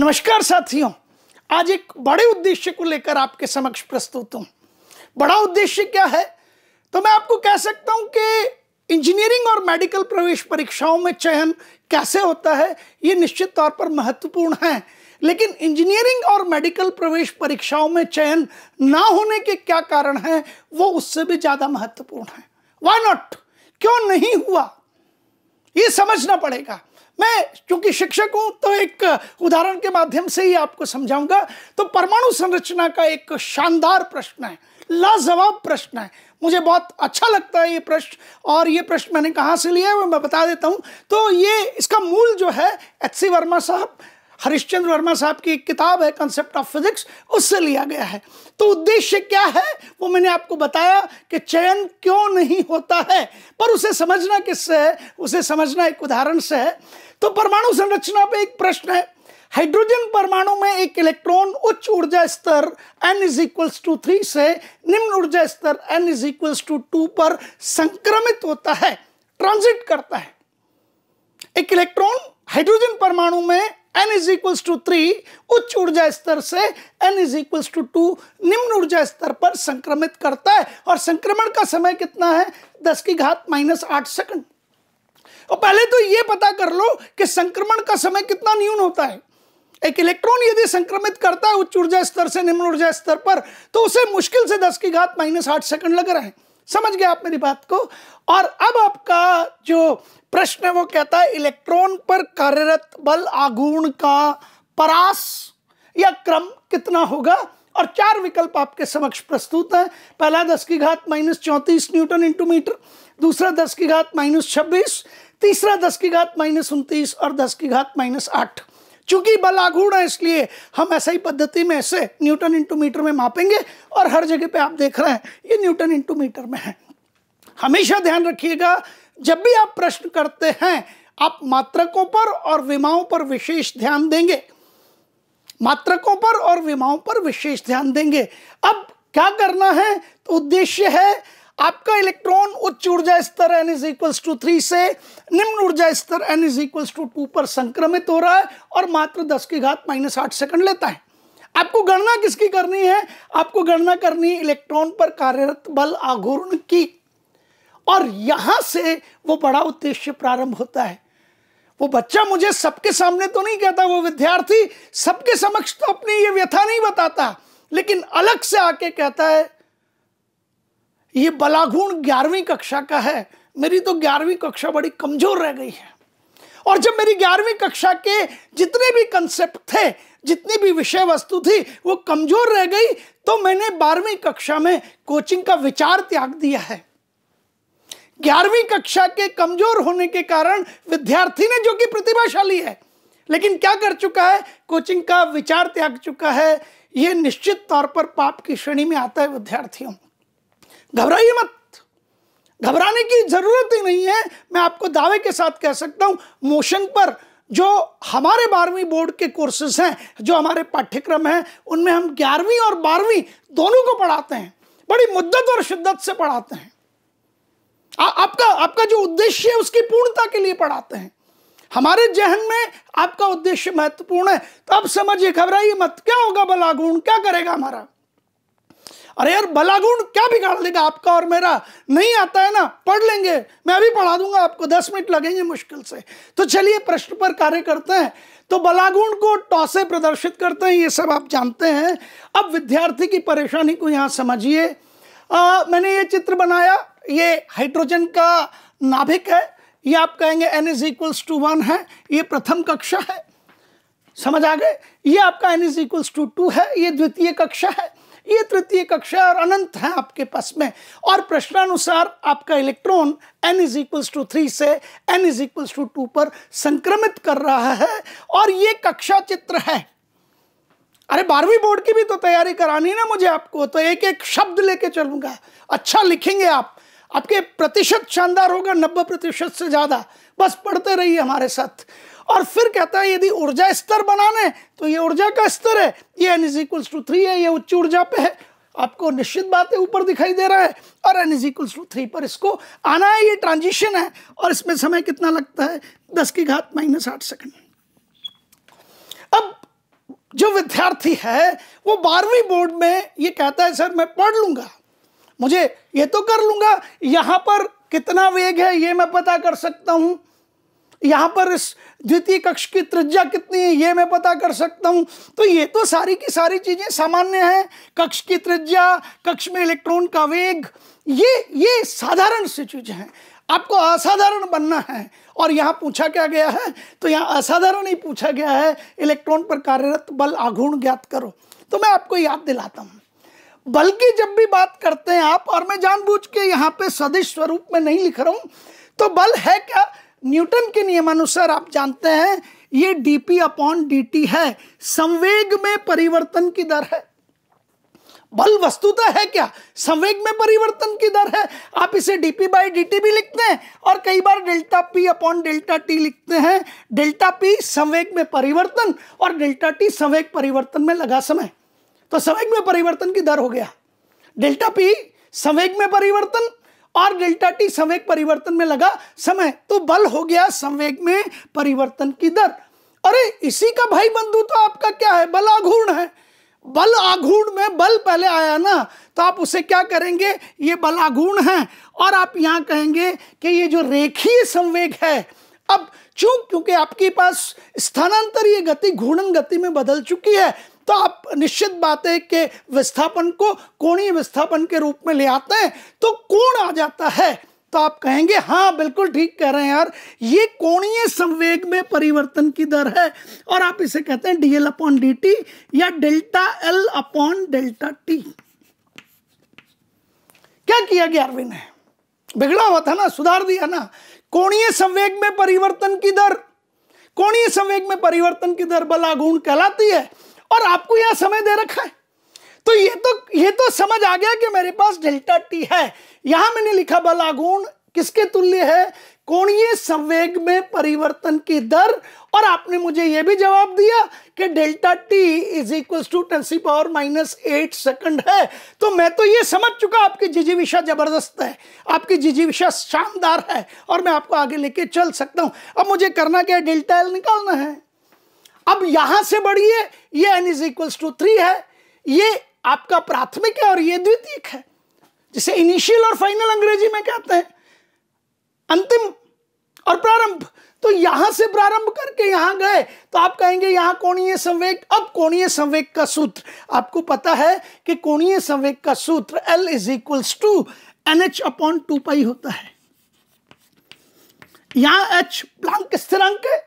नमस्कार साथियों आज एक बड़े उद्देश्य को लेकर आपके समक्ष प्रस्तुत हूँ बड़ा उद्देश्य क्या है तो मैं आपको कह सकता हूँ कि इंजीनियरिंग और मेडिकल प्रवेश परीक्षाओं में चयन कैसे होता है ये निश्चित तौर पर महत्वपूर्ण है लेकिन इंजीनियरिंग और मेडिकल प्रवेश परीक्षाओं में चयन ना होने के क्या कारण है वो उससे भी ज़्यादा महत्वपूर्ण है वाई नॉट क्यों नहीं हुआ ये समझना पड़ेगा मैं क्योंकि शिक्षक हूं तो एक उदाहरण के माध्यम से ही आपको समझाऊंगा तो परमाणु संरचना का एक शानदार प्रश्न है लाजवाब प्रश्न है मुझे बहुत अच्छा लगता है ये प्रश्न और ये प्रश्न मैंने कहाँ से लिया है वो मैं बता देता हूँ तो ये इसका मूल जो है एच सी वर्मा साहब हरिश्चंद्र वर्मा साहब की एक किताब है कंसेप्ट ऑफ फिजिक्स उससे लिया गया है तो उद्देश्य क्या है वो मैंने आपको बताया कि चयन क्यों नहीं होता है पर उसे समझना किससे है उसे समझना एक उदाहरण से है तो परमाणु संरचना पे एक प्रश्न है हाइड्रोजन परमाणु में एक इलेक्ट्रॉन उच्च ऊर्जा स्तर n is equals to three से निम्न ऊर्जा स्तर n is equals to two पर संक्रमित होता है ट्रांजिट करता है एक इलेक्ट्रॉन हाइड्रोजन परमाणु में n is equals to three उच्च ऊर्जा स्तर से n is equals to two निम्न ऊर्जा स्तर पर संक्रमित करता है और संक्रमण का समय कितना है दस की घात माइनस आठ सेकंड और पहले तो यह पता कर लो कि संक्रमण का समय कितना न्यून होता है एक इलेक्ट्रॉन यदि संक्रमित करता है उच्च ऊर्जा स्तर से निम्न ऊर्जा स्तर पर तो उसे मुश्किल से दस की घात माइनस आठ सेकंड लग रहा है समझ गया आप मेरी बात को और अब आपका जो प्रश्न है वो कहता है इलेक्ट्रॉन पर कार्यरत बल आगुण का परास या क्रम कितना होगा और चार विकल्प आपके समक्ष प्रस्तुत हैं पहला दस की घात माइनस चौंतीस न्यूटन इंटू मीटर दूसरा दस की घात माइनस छब्बीस तीसरा दस की घात माइनस उनतीस और दस की घात माइनस आठ चूंकि बल आघूर्ण है इसलिए हम ऐसा ही पद्धति में ऐसे न्यूटन इंटू मीटर में मापेंगे और हर जगह पे आप देख रहे हैं ये न्यूटन इंटू मीटर में है हमेशा ध्यान रखिएगा जब भी आप प्रश्न करते हैं आप मात्रकों पर और विमाओं पर विशेष ध्यान देंगे मात्रकों पर और विमाओं पर विशेष ध्यान देंगे अब क्या करना है तो उद्देश्य है आपका इलेक्ट्रॉन उच्च ऊर्जा स्तर n is equals to three से निम्न ऊर्जा स्तर n is equals to two पर संक्रमित हो रहा है और मात्र दस की घात माइनस आठ सेकंड लेता है आपको गणना किसकी करनी है आपको गणना करनी इलेक्ट्रॉन पर कार्यरत बल आघूर्ण की और यहां से वो बड़ा उद्देश्य प्रारंभ होता है वो बच्चा मुझे सबके सामने तो नहीं कहता वो विद्यार्थी सबके समक्ष तो अपनी ये व्यथा नहीं बताता लेकिन अलग से आके कहता है ये बलागुण ग्यारहवीं कक्षा का है मेरी तो ग्यारहवीं कक्षा बड़ी कमजोर रह गई है और जब मेरी ग्यारहवीं कक्षा के जितने भी कंसेप्ट थे जितनी भी विषय वस्तु थी वो कमजोर रह गई तो मैंने बारहवीं कक्षा में कोचिंग का विचार त्याग दिया है ग्यारहवीं कक्षा के कमजोर होने के कारण विद्यार्थी ने जो कि प्रतिभाशाली है लेकिन क्या कर चुका है कोचिंग का विचार त्याग चुका है यह निश्चित तौर पर पाप की श्रेणी में आता है विद्यार्थियों घबराइए मत घबराने की ज़रूरत ही नहीं है मैं आपको दावे के साथ कह सकता हूं मोशन पर जो हमारे बारहवीं बोर्ड के कोर्सेज हैं जो हमारे पाठ्यक्रम हैं उनमें हम ग्यारहवीं और बारहवीं दोनों को पढ़ाते हैं बड़ी मुद्दत और शिद्दत से पढ़ाते हैं आ, आपका आपका जो उद्देश्य है उसकी पूर्णता के लिए पढ़ाते हैं हमारे जहन में आपका उद्देश्य महत्वपूर्ण है तो आप समझिए घबराइए मत क्या होगा बलागुण क्या करेगा हमारा अरे यार भला गुण क्या बिगाड़ लेगा आपका और मेरा नहीं आता है ना पढ़ लेंगे मैं अभी पढ़ा दूंगा आपको दस मिनट लगेंगे मुश्किल से तो चलिए प्रश्न पर कार्य करते हैं तो बलागुण को टॉसे प्रदर्शित करते हैं ये सब आप जानते हैं अब विद्यार्थी की परेशानी को यहाँ समझिए मैंने ये चित्र बनाया ये हाइड्रोजन का नाभिक है ये आप कहेंगे n is equals to one है ये प्रथम कक्षा है समझ आ गए ये आपका n is equals to two है ये द्वितीय कक्षा है ये तृतीय कक्षा और अनंत है आपके पास में और प्रश्नानुसार आपका electron n is equals to three से n is equals to two पर संक्रमित कर रहा है और ये कक्षा चित्र है अरे बारहवीं बोर्ड की भी तो तैयारी करानी ना मुझे आपको तो एक एक शब्द लेके चलूंगा अच्छा लिखेंगे आप आपके प्रतिशत शानदार होगा नब्बे प्रतिशत से ज़्यादा बस पढ़ते रहिए हमारे साथ और फिर कहता है यदि ऊर्जा स्तर बनाने तो ये ऊर्जा का स्तर है ये n is equals to three है ये उच्च ऊर्जा पे है आपको निश्चित बातें ऊपर दिखाई दे रहा है और n is equals to three पर इसको आना है ये ट्रांजिशन है और इसमें समय कितना लगता है दस की घात माइनस आठ सेकेंड अब जो विद्यार्थी है वो बारहवीं बोर्ड में ये कहता है सर मैं पढ़ लूंगा मुझे ये तो कर लूंगा यहां पर कितना वेग है ये मैं पता कर सकता हूं यहाँ पर इस द्वितीय कक्ष की त्रिज्या कितनी है ये मैं पता कर सकता हूँ तो ये तो सारी की सारी चीज़ें सामान्य हैं कक्ष की त्रिज्या कक्ष में इलेक्ट्रॉन का वेग ये ये साधारण सी चीज़ें हैं आपको असाधारण बनना है और यहाँ पूछा क्या गया है तो यहाँ असाधारण ही पूछा गया है इलेक्ट्रॉन पर कार्यरत बल आघूर्ण ज्ञात करो तो मैं आपको याद दिलाता हूँ बल्कि जब भी बात करते हैं आप और मैं जानबूझ के यहाँ पे सदिश स्वरूप में नहीं लिख रहा हूँ तो बल है क्या न्यूटन के नियमानुसार आप जानते हैं ये पी अपॉन टी है संवेग में परिवर्तन की दर है बल वस्तुता है क्या संवेग में परिवर्तन की दर है आप इसे पी बाई डी टी भी लिखते हैं और कई बार delta p upon delta t लिखते हैं डेल्टा पी संवेग में परिवर्तन और डेल्टा टी संवेग परिवर्तन में लगा समय तो संवेग में परिवर्तन की दर हो गया डेल्टा पी संवेग में परिवर्तन और डेल्टा टी संवेग परिवर्तन में लगा समय तो बल हो गया संवेग में परिवर्तन की दर अरे इसी का भाई बंधु तो आपका क्या है बल आघूर्ण है बल आघूर्ण में बल पहले आया ना तो आप उसे क्या करेंगे ये बल आघूर्ण है और आप यहां कहेंगे कि ये जो रेखीय संवेग है अब चूं क्योंकि आपके पास स्थानांतरीय गति घूर्णन गति में बदल चुकी है तो आप निश्चित बात है कि विस्थापन को कोणीय विस्थापन के रूप में ले आते हैं तो कोण आ जाता है तो आप कहेंगे हाँ बिल्कुल ठीक कह रहे हैं यार ये कोणीय संवेग में परिवर्तन की दर है और आप इसे कहते हैं डीएल अपॉन डी टी या delta l upon delta t क्या किया गया अरविंद ने बिगड़ा हुआ था ना सुधार दिया ना कोणीय संवेग में परिवर्तन की दर कोणीय संवेग में परिवर्तन की दर बलागुण कहलाती है और आपको यहां समय दे रखा है तो ये तो ये तो समझ आ गया कि मेरे पास डेल्टा टी है यहां मैंने लिखा बलागुण किसके तुल्य है कोणीय संवेग में परिवर्तन की दर और आपने मुझे यह भी जवाब दिया कि delta t is equal to ten सी पावर माइनस एट सेकंड है तो मैं तो ये समझ चुका आपकी जिजीविशा जबरदस्त है आपकी जिजीविशा शानदार है और मैं आपको आगे लेके चल सकता हूं अब मुझे करना क्या है डेल्टा एल निकालना है अब यहां से बढ़िए ये n is equals to three है ये आपका प्राथमिक है और ये द्वितीयक है जिसे इनिशियल और फाइनल अंग्रेजी में कहते हैं अंतिम और प्रारंभ तो यहां से प्रारंभ करके यहां गए तो आप कहेंगे यहां कोणीय संवेग अब कोणीय संवेग का सूत्र आपको पता है कि कोणीय संवेग का सूत्र L is equals to n h upon two pi होता है यहां H प्लांक स्थिरांक है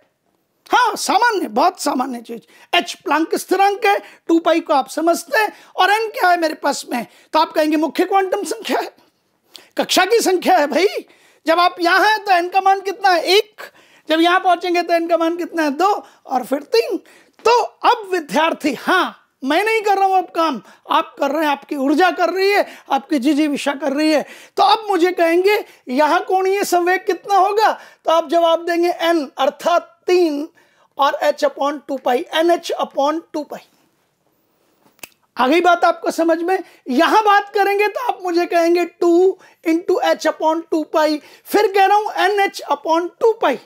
हाँ सामान्य बहुत सामान्य चीज एच प्लांक स्थिरांक है टू पाई को आप समझते हैं और एन क्या है मेरे पास में तो आप कहेंगे मुख्य क्वांटम संख्या है कक्षा की संख्या है भाई जब आप यहां हैं तो एन का मान कितना है एक जब यहां पहुंचेंगे तो एन का मान कितना है दो और फिर तीन तो अब विद्यार्थी हाँ मैं नहीं कर रहा हूं अब काम आप कर रहे हैं आपकी ऊर्जा कर रही है आपकी जी विषा कर रही है तो अब मुझे कहेंगे यहां कोणीय संवेग कितना होगा तो आप जवाब देंगे एन अर्थात तीन और h upon two pi n h upon two pi आगे बात आपको समझ में यहां बात करेंगे तो आप मुझे कहेंगे two into h upon two pi फिर कह रहा हूं n h upon two pi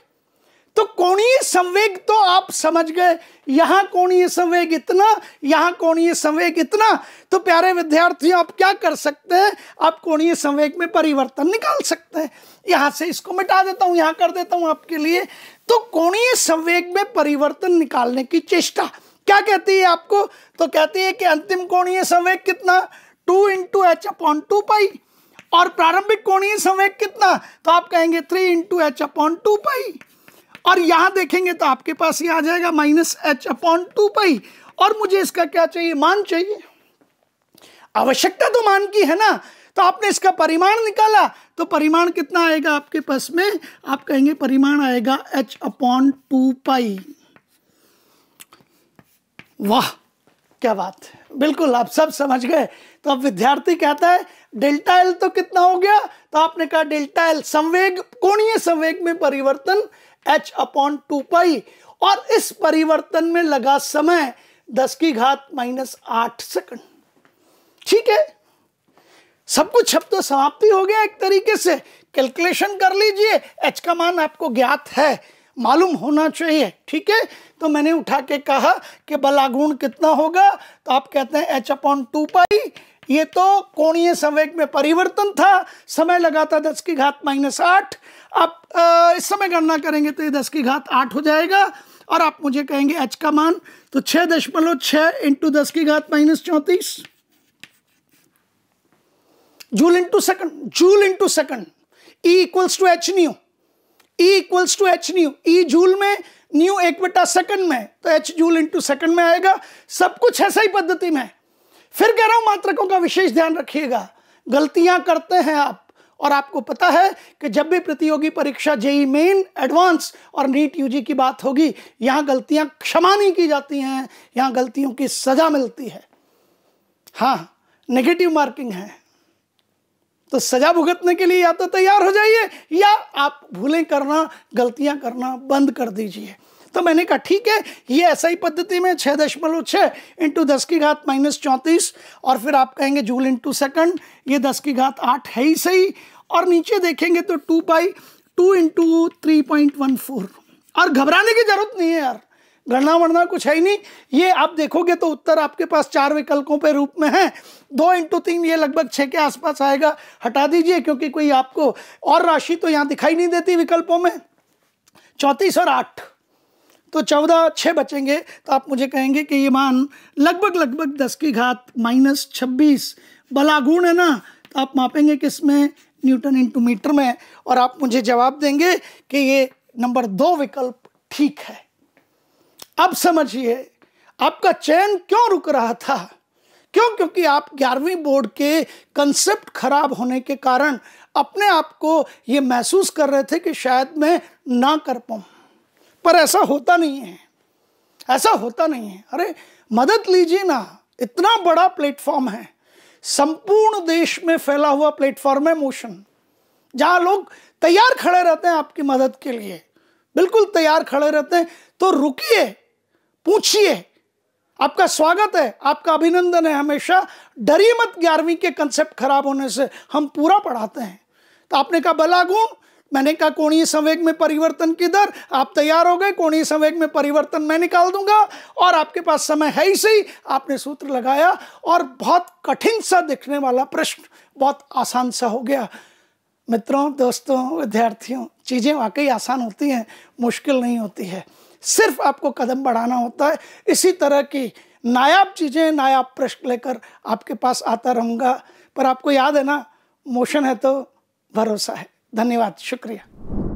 तो कोणीय संवेग तो आप समझ गए यहां कोणीय संवेग इतना यहां कोणीय संवेग इतना तो प्यारे विद्यार्थियों आप क्या कर सकते हैं आप कोणीय संवेग में परिवर्तन निकाल सकते हैं यहां से इसको मिटा देता हूं यहां कर देता हूं आपके लिए तो कोणीय संवेग में परिवर्तन निकालने की चेष्टा क्या कहती है आपको तो कहती है कि अंतिम कोणीय संवेग कितना two into h upon two pi और प्रारंभिक कोणीय संवेग कितना तो आप कहेंगे three into h upon two pi और यहां देखेंगे तो आपके पास ये आ जाएगा minus h upon two pi और मुझे इसका क्या चाहिए मान चाहिए आवश्यकता तो मान की है ना तो आपने इसका परिमाण निकाला तो परिमाण कितना आएगा आपके पास में आप कहेंगे परिमाण आएगा एच अपॉन टू पाई वाह क्या बात है बिल्कुल आप सब समझ गए तो अब विद्यार्थी कहता है डेल्टा एल तो कितना हो गया तो आपने कहा डेल्टा एल संवेग कोणीय संवेग में परिवर्तन एच अपॉन टू पाई और इस परिवर्तन में लगा समय दस की घात माइनस आठ सेकंड ठीक है सब कुछ अब तो समाप्ति हो गया एक तरीके से कैलकुलेशन कर लीजिए एच का मान आपको ज्ञात है मालूम होना चाहिए ठीक है तो मैंने उठा के कहा कि बलागुण कितना होगा तो आप कहते हैं एच अपॉन टू पाई ये तो कोणीय संवेग में परिवर्तन था समय लगा था दस की घात माइनस आठ आप इस समय गणना करेंगे तो ये दस की घात आठ हो जाएगा और आप मुझे कहेंगे एच का मान तो छः दशमलव छः इंटू दस की घात माइनस चौंतीस joule into second joule into second E equals to h nu E equals to h nu E joule में न्यू एक बटा सेकंड में तो एच जूल इंटू सेकंड में आएगा सब कुछ ऐसा ही पद्धति में फिर कह रहा हूं मात्रकों का विशेष ध्यान रखिएगा गलतियां करते हैं आप और आपको पता है कि जब भी प्रतियोगी परीक्षा जेई मेन एडवांस और नीट यूजी की बात होगी यहां गलतियां क्षमा नहीं की जाती हैं यहां गलतियों की सज़ा मिलती है हाँ नेगेटिव मार्किंग है तो सजा भुगतने के लिए या तो तैयार हो जाइए या आप भूलें करना गलतियां करना बंद कर दीजिए तो मैंने कहा ठीक है ये ऐसा ही पद्धति में छः दशमलव छः इंटू दस की घात माइनस चौंतीस और फिर आप कहेंगे जूल इंटू सेकंड ये दस की घात आठ है ही सही और नीचे देखेंगे तो two by two into three point one four और घबराने की जरूरत नहीं है यार गणना वरना कुछ है ही नहीं ये आप देखोगे तो उत्तर आपके पास चार विकल्पों के रूप में है दो इंटू तीन ये लगभग छः के आसपास आएगा हटा दीजिए क्योंकि कोई आपको और राशि तो यहाँ दिखाई नहीं देती विकल्पों में चौंतीस और आठ तो चौदह छः बचेंगे तो आप मुझे कहेंगे कि ये मान लगभग लगभग दस की घात माइनस छब्बीस बलागुण है ना तो आप मापेंगे किसमें न्यूटन इंटू मीटर में और आप मुझे जवाब देंगे कि ये नंबर दो विकल्प ठीक है अब समझिए आपका चयन क्यों रुक रहा था क्यों क्योंकि आप ग्यारहवीं बोर्ड के कंसेप्ट खराब होने के कारण अपने आप को ये महसूस कर रहे थे कि शायद मैं ना कर पाऊँ पर ऐसा होता नहीं है ऐसा होता नहीं है अरे मदद लीजिए ना इतना बड़ा प्लेटफॉर्म है संपूर्ण देश में फैला हुआ प्लेटफॉर्म है मोशन जहाँ लोग तैयार खड़े रहते हैं आपकी मदद के लिए बिल्कुल तैयार खड़े रहते हैं तो रुकिए पूछिए आपका स्वागत है आपका अभिनंदन है हमेशा डरी मत ग्यारहवीं के कंसेप्ट खराब होने से हम पूरा पढ़ाते हैं तो आपने कहा भला गुण मैंने कहा कोणीय संवेग में परिवर्तन की दर आप तैयार हो गए कोणीय संवेग में परिवर्तन मैं निकाल दूंगा और आपके पास समय है ही सही आपने सूत्र लगाया और बहुत कठिन सा दिखने वाला प्रश्न बहुत आसान सा हो गया मित्रों दोस्तों विद्यार्थियों चीज़ें वाकई आसान होती हैं मुश्किल नहीं होती है सिर्फ आपको कदम बढ़ाना होता है इसी तरह की नायाब चीज़ें नायाब प्रश्न लेकर आपके पास आता रहूँगा पर आपको याद है ना मोशन है तो भरोसा है धन्यवाद शुक्रिया